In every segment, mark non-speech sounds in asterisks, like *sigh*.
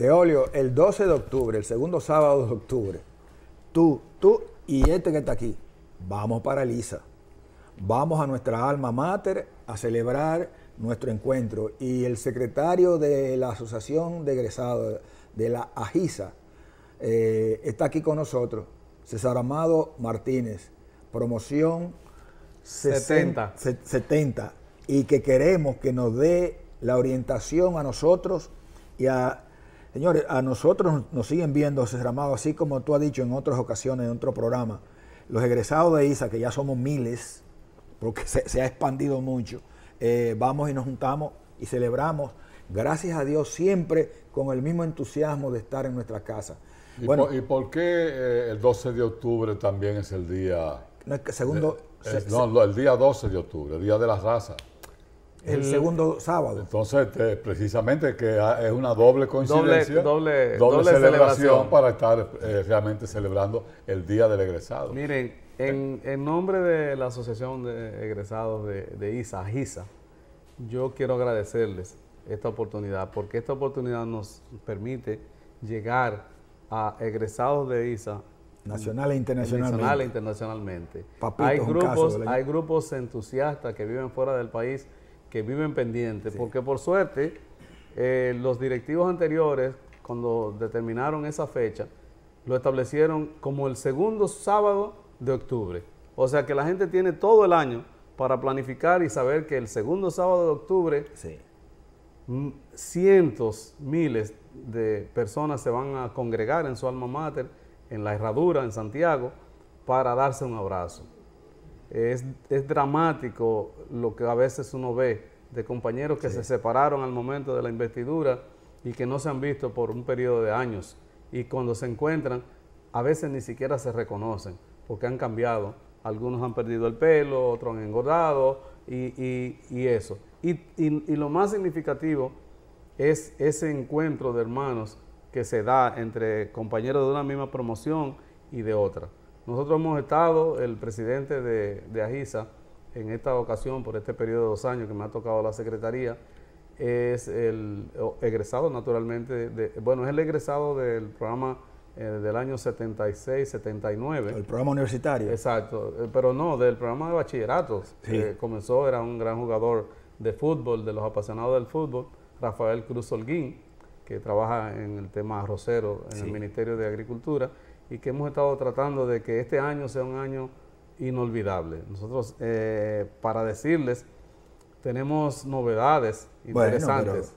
De Olio, el 12 de octubre, el segundo sábado de octubre, tú, tú y este que está aquí, vamos para Lisa. Vamos a nuestra alma mater a celebrar nuestro encuentro. Y el secretario de la Asociación de Egresados de la AGISA eh, está aquí con nosotros, César Amado Martínez, promoción 70. Y que queremos que nos dé la orientación a nosotros y a Señores, a nosotros nos siguen viendo, José así como tú has dicho en otras ocasiones, en otro programa, los egresados de ISA, que ya somos miles, porque se, ha expandido mucho, eh, vamos y nos juntamos y celebramos, gracias a Dios, siempre con el mismo entusiasmo de estar en nuestra casa. ¿Y, por, ¿y por qué eh, el 12 de octubre también es el día... segundo... no, el día 12 de octubre, el día de las razas. El, segundo sábado. Entonces, precisamente que es una doble coincidencia, doble, doble, celebración, para estar eh, realmente celebrando el Día del Egresado. Miren, en, nombre de la Asociación de Egresados de, ISA, yo quiero agradecerles esta oportunidad, porque esta oportunidad nos permite llegar a egresados de ISA nacional e internacionalmente. E internacionalmente. hay, grupos, hay grupos entusiastas que viven fuera del país que viven pendientes, porque por suerte eh, los directivos anteriores, cuando determinaron esa fecha, lo establecieron como el segundo sábado de octubre. O sea que la gente tiene todo el año para planificar y saber que el segundo sábado de octubre cientos, miles de personas se van a congregar en su alma mater, en la herradura, en Santiago, para darse un abrazo es, dramático lo que a veces uno ve de compañeros que se separaron al momento de la investidura y que no se han visto por un periodo de años. Y cuando se encuentran, a veces ni siquiera se reconocen porque han cambiado. Algunos han perdido el pelo, otros han engordado y, eso. y, lo más significativo es ese encuentro de hermanos que se da entre compañeros de una misma promoción y de otra. Nosotros hemos estado, el presidente de, AGISA, en esta ocasión, por este periodo de dos años que me ha tocado la secretaría, es el egresado naturalmente, de, bueno, es el egresado del programa eh, del año 76-79. El programa universitario. Exacto, eh, pero no, del programa de bachilleratos, que eh, comenzó, era un gran jugador de fútbol, de los apasionados del fútbol, Rafael Cruz Holguín, que trabaja en el tema arrocero en el Ministerio de Agricultura y que hemos estado tratando de que este año sea un año inolvidable. Nosotros, eh, para decirles, tenemos novedades interesantes.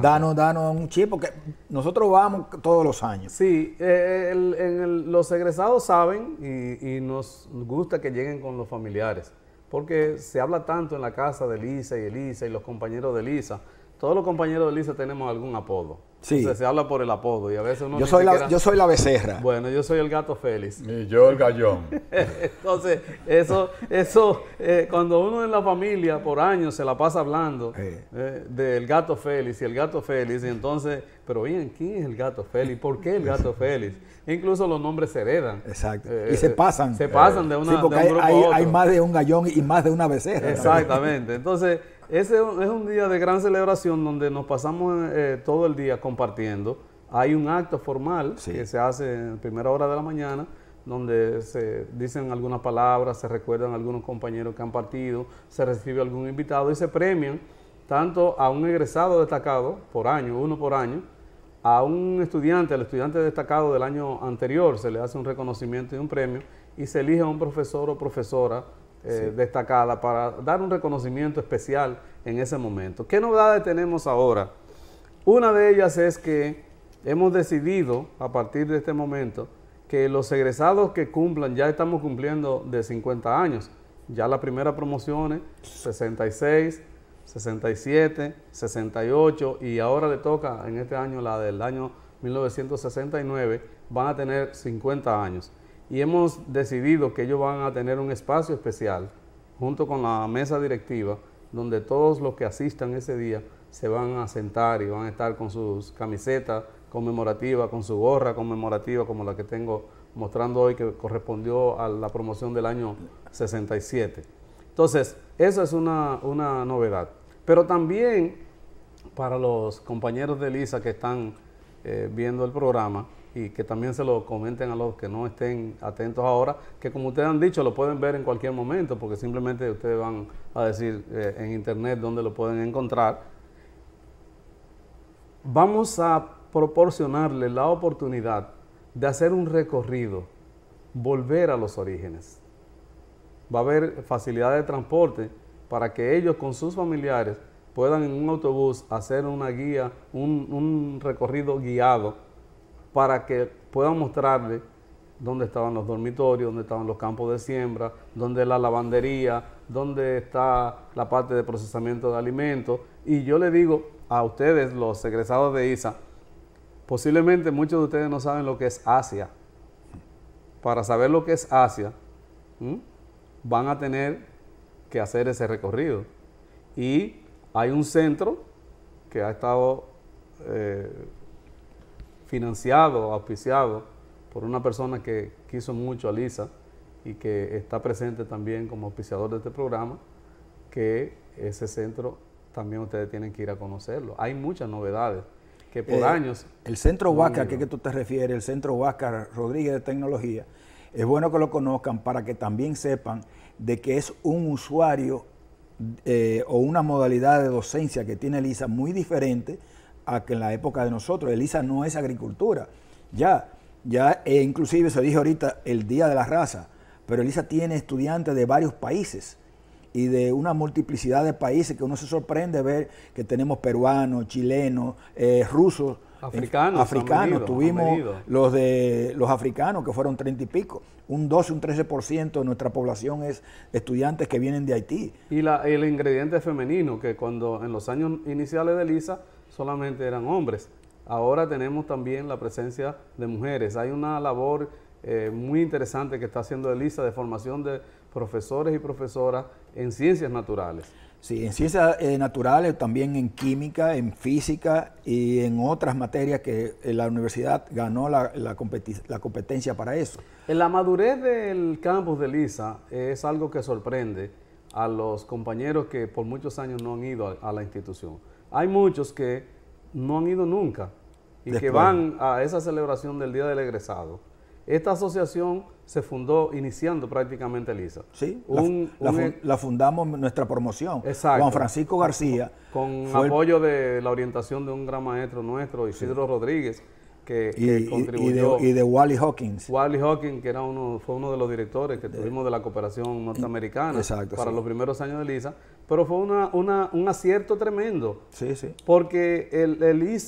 danos, danos un chip, porque nosotros vamos todos los años. Sí, eh, eh, los egresados saben y, nos gusta que lleguen con los familiares, porque se habla tanto en la casa de Elisa y Elisa y los compañeros de Elisa. Todos los compañeros de Elisa tenemos algún apodo Sí. se habla por el apodo y a veces uno yo soy la Yo soy la becerra. Bueno, yo soy el gato Félix. Y yo el gallón. *laughs* Entonces, eso, eso eh, cuando uno en la familia por años se la pasa hablando eh, del gato Félix y el gato Félix, y entonces, pero bien, ¿quién es el gato Félix? ¿Por qué el gato Félix? Incluso los nombres se heredan. Exacto. Eh, y se pasan. Se pasan de una sí, porque hay más de un gallón y más de una becerra. Exactamente. Entonces, ese es un día de gran celebración donde nos pasamos eh, eh, todo el día compartiendo. Hay un acto formal que se hace en primera hora de la mañana, donde se dicen algunas palabras, se recuerdan algunos compañeros que han partido, se recibe algún invitado y se premian tanto a un egresado destacado por año, uno por año, a un estudiante, al estudiante destacado del año anterior, se le hace un reconocimiento y un premio, y se elige a un profesor o profesora eh, destacada para dar un reconocimiento especial en ese momento. ¿Qué novedades tenemos ahora? Una de ellas es que hemos decidido a partir de este momento que los egresados que cumplan, ya estamos cumpliendo de 50 años, ya la primera promoción es 66, 67, 68 y ahora le toca en este año la del año 1969, van a tener 50 años y hemos decidido que ellos van a tener un espacio especial junto con la mesa directiva donde todos los que asistan ese día se van a sentar y van a estar con sus camisetas conmemorativas, con su gorra conmemorativa como la que tengo mostrando hoy que correspondió a la promoción del año 67. Entonces, eso es una, novedad. Pero también para los compañeros de Lisa que están eh, viendo el programa, y que también se lo comenten a los que no estén atentos ahora, que como ustedes han dicho, lo pueden ver en cualquier momento, porque simplemente ustedes van a decir eh, en internet dónde lo pueden encontrar. Vamos a proporcionarles la oportunidad de hacer un recorrido, volver a los orígenes. Va a haber facilidad de transporte para que ellos con sus familiares puedan en un autobús hacer una guía, un recorrido guiado para que puedan mostrarle dónde estaban los dormitorios, dónde estaban los campos de siembra, dónde la lavandería, dónde está la parte de procesamiento de alimentos. Y yo le digo a ustedes, los egresados de ISA, posiblemente muchos de ustedes no saben lo que es Asia. Para saber lo que es Asia, van a tener que hacer ese recorrido. Y hay un centro que ha estado... Eh, financiado, auspiciado por una persona que quiso mucho a Lisa y que está presente también como auspiciador de este programa, que ese centro también ustedes tienen que ir a conocerlo. Hay muchas novedades que por eh, años... El centro Huáscar, ¿qué que tú te refieres? El centro Huáscar Rodríguez de Tecnología. Es bueno que lo conozcan para que también sepan de que es un usuario eh, o una modalidad de docencia que tiene Lisa muy diferente a que en la época de nosotros, ELISA no es agricultura. Ya, ya e inclusive se dijo ahorita el Día de la Raza, pero ELISA tiene estudiantes de varios países y de una multiplicidad de países que uno se sorprende ver que tenemos peruanos, chilenos, eh, rusos, africanos, africanos. tuvimos los de los africanos que fueron treinta y pico, un 12, un 13% de nuestra población es estudiantes que vienen de Haití. Y la, el ingrediente femenino que cuando en los años iniciales de Elisa solamente eran hombres. Ahora tenemos también la presencia de mujeres. Hay una labor eh, muy interesante que está haciendo ELISA de formación de profesores y profesoras en ciencias naturales. Sí, en ciencias eh, naturales, también en química, en física y en otras materias que eh, la universidad ganó la, competencia para eso. La madurez del campus de LISA es algo que sorprende a los compañeros que por muchos años no han ido a la institución hay muchos que no han ido nunca y que van a esa celebración del Día del Egresado. Esta asociación se fundó iniciando prácticamente lisa. Sí, la, e- fundamos nuestra promoción. Juan Francisco García. Con, apoyo de la orientación de un gran maestro nuestro, Isidro Rodríguez, y, de, Wally Hawkins. Wally Hawkins, que era uno, fue uno de los directores que tuvimos de la cooperación norteamericana para los primeros años de ISA pero fue una, un acierto tremendo. Porque el, el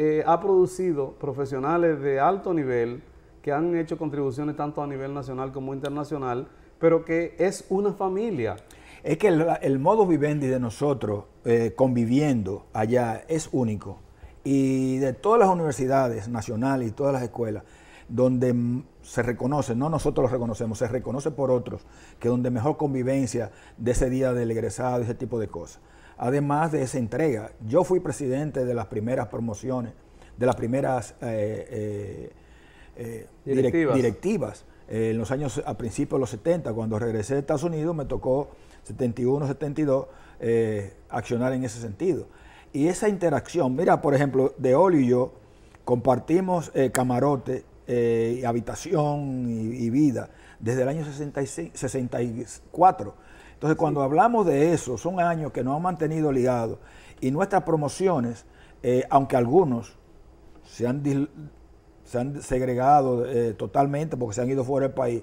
eh, ha producido profesionales de alto nivel que han hecho contribuciones tanto a nivel nacional como internacional, pero que es una familia. Es que el, modo vivendi de nosotros eh, conviviendo allá es único y de todas las universidades nacionales y todas las escuelas, donde se reconoce, no nosotros lo reconocemos, se reconoce por otros, que donde mejor convivencia de ese día del egresado, y ese tipo de cosas. Además de esa entrega, yo fui presidente de las primeras promociones, de las primeras eh, eh, eh, directivas, en los años, a principios de los 70, cuando regresé de Estados Unidos, me tocó 71, 72, accionar en ese sentido. Y esa interacción, mira, por ejemplo, de Oli y yo compartimos eh, camarote, eh, habitación y, vida desde el año 64. Entonces, cuando hablamos de eso, son años que nos han mantenido ligados y nuestras promociones, eh, aunque algunos se han, se han segregado totalmente porque se han ido fuera del país,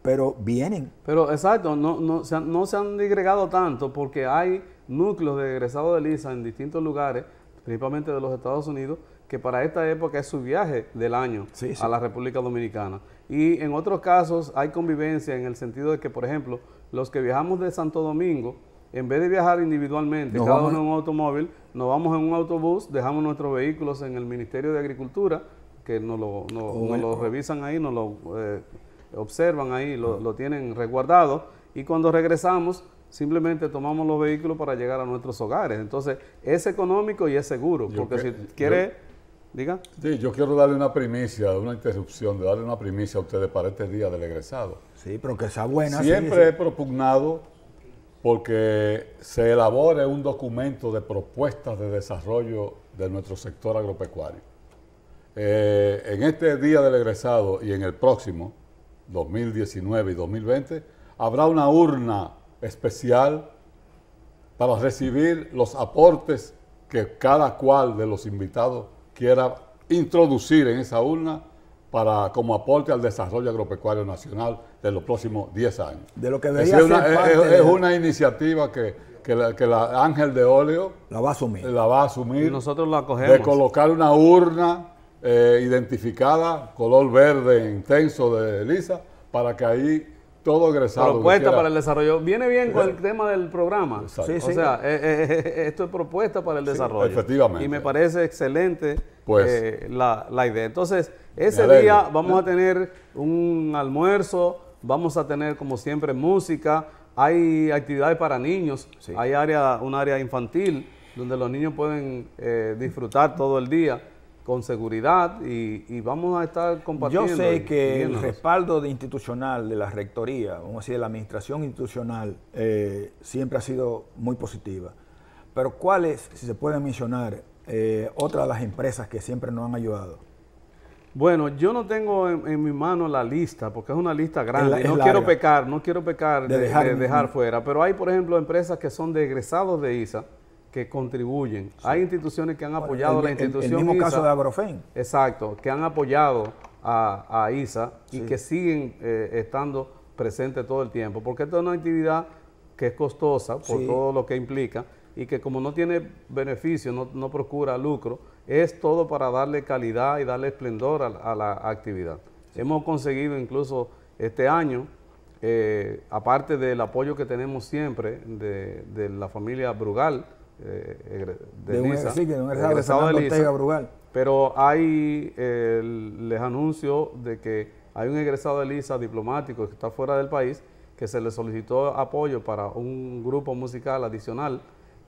pero vienen. Pero exacto, no, no, se han, no se han segregado tanto porque hay núcleos de egresados de LISA en distintos lugares, principalmente de los Estados Unidos, que para esta época es su viaje del año a la República Dominicana. Y en otros casos hay convivencia en el sentido de que, por ejemplo, los que viajamos de Santo Domingo, en vez de viajar individualmente, cada uno en un automóvil, nos vamos en un autobús, dejamos nuestros vehículos en el Ministerio de Agricultura, que nos lo, revisan ahí, nos lo eh, observan ahí, lo, lo tienen resguardado, y cuando regresamos simplemente tomamos los vehículos para llegar a nuestros hogares. Entonces, es económico y es seguro, porque si quiere, diga. Sí, yo quiero darle una primicia, una interrupción, de darle una primicia a ustedes para este día del egresado. Sí, pero que sea buena. Siempre he propugnado porque se elabore un documento de propuestas de desarrollo de nuestro sector agropecuario. Eh, en este día del egresado y en el próximo, 2019 y 2020, habrá una urna especial para recibir los aportes que cada cual de los invitados quiera introducir en esa urna para como aporte al desarrollo agropecuario nacional de los próximos 10 años. De lo que es, una, es, una, iniciativa que, la, Ángel de Óleo la va a asumir. La va a asumir. nosotros la De colocar una urna eh, identificada, color verde intenso de Elisa, para que ahí todo egresado. Propuesta para el desarrollo. Viene bien con el eh, tema del programa. Sí, o sea, eh, eh, esto es propuesta para el desarrollo. Efectivamente. Y me parece excelente pues, la, la, idea. Entonces, ese día vamos a tener un almuerzo, vamos a tener, como siempre, música. Hay actividades para niños, hay área, un área infantil donde los niños pueden disfrutar todo el día con seguridad y, vamos a estar compartiendo. Yo sé que el respaldo institucional de la rectoría, vamos a decir, de la administración institucional, eh, siempre ha sido muy positiva. Pero ¿cuáles, si se puede mencionar, eh, otras de las empresas que siempre nos han ayudado? Bueno, yo no tengo en, mi mano la lista, porque es una lista grande. no quiero pecar, no quiero pecar de, dejar, dejar fuera. Pero hay, por ejemplo, empresas que son de egresados de ISA, que contribuyen. Hay instituciones que han apoyado a la institución. El, el mismo caso de Agrofen. Exacto, que han apoyado a, ISA y que siguen eh, estando presentes todo el tiempo, porque esta es una actividad que es costosa por todo lo que implica y que como no tiene beneficio, no, procura lucro, es todo para darle calidad y darle esplendor a, la actividad. Hemos conseguido incluso este año, eh, aparte del apoyo que tenemos siempre de, de la familia Brugal, eh, de, un, egresado, de, Pero hay, les anuncio de que hay un egresado de Lisa diplomático que está fuera del país que se le solicitó apoyo para un grupo musical adicional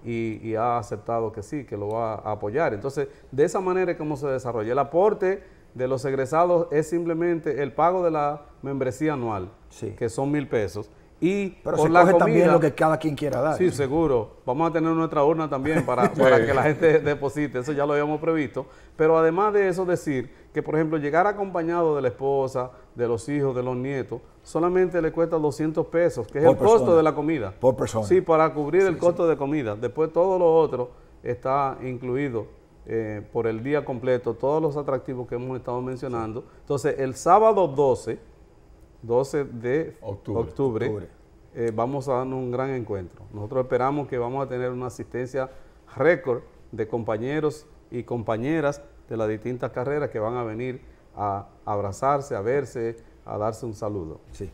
y, ha aceptado que sí, que lo va a apoyar. Entonces, de esa manera es como se desarrolla. El aporte de los egresados es simplemente el pago de la membresía anual, que son mil pesos y por la coge también lo que cada quien quiera dar. Sí, seguro. Vamos a tener nuestra urna también para, que la gente deposite, eso ya lo habíamos previsto. Pero además de eso decir que, por ejemplo, llegar acompañado de la esposa, de los hijos, de los nietos, solamente le cuesta 200 pesos, que es el costo de la comida. Por persona. Sí, para cubrir el costo de comida. Después todo lo otro está incluido eh, por el día completo, todos los atractivos que hemos estado mencionando. Entonces, el sábado 12 12 de octubre. Eh, vamos a dar un gran encuentro. Nosotros esperamos que vamos a tener una asistencia récord de compañeros y compañeras de las distintas carreras que van a venir a abrazarse, a verse, a darse un saludo. Sí.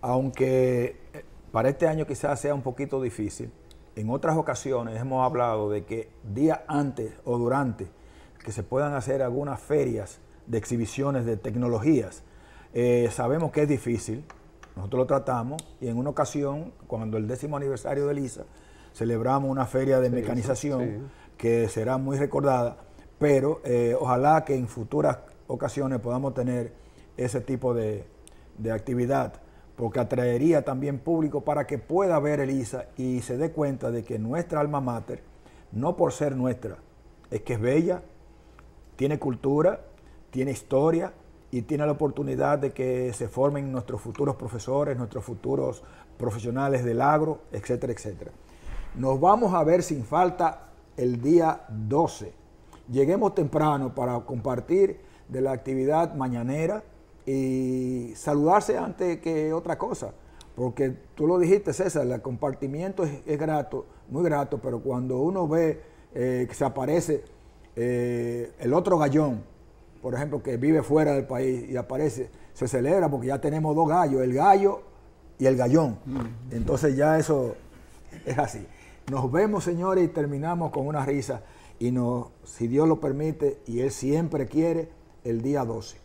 Aunque eh, para este año quizás sea un poquito difícil, en otras ocasiones hemos hablado de que día antes o durante que se puedan hacer algunas ferias de exhibiciones de tecnologías eh, sabemos que es difícil, nosotros lo tratamos y en una ocasión, cuando el décimo aniversario de Elisa, celebramos una feria de mecanización que será muy recordada, pero eh, ojalá que en futuras ocasiones podamos tener ese tipo de, actividad, porque atraería también público para que pueda ver Elisa y se dé cuenta de que nuestra alma mater, no por ser nuestra, es que es bella, tiene cultura, tiene historia, y tiene la oportunidad de que se formen nuestros futuros profesores, nuestros futuros profesionales del agro, etcétera, etcétera. Nos vamos a ver sin falta el día 12. Lleguemos temprano para compartir de la actividad mañanera y saludarse antes que otra cosa. Porque tú lo dijiste, César, el compartimiento es, grato, muy grato, pero cuando uno ve eh, que se aparece eh, el otro gallón, por ejemplo, que vive fuera del país y aparece, se celebra porque ya tenemos dos gallos, el gallo y el gallón. Entonces ya eso es así. Nos vemos, señores, y terminamos con una risa. Y si Dios lo permite, y Él siempre quiere, el día 12.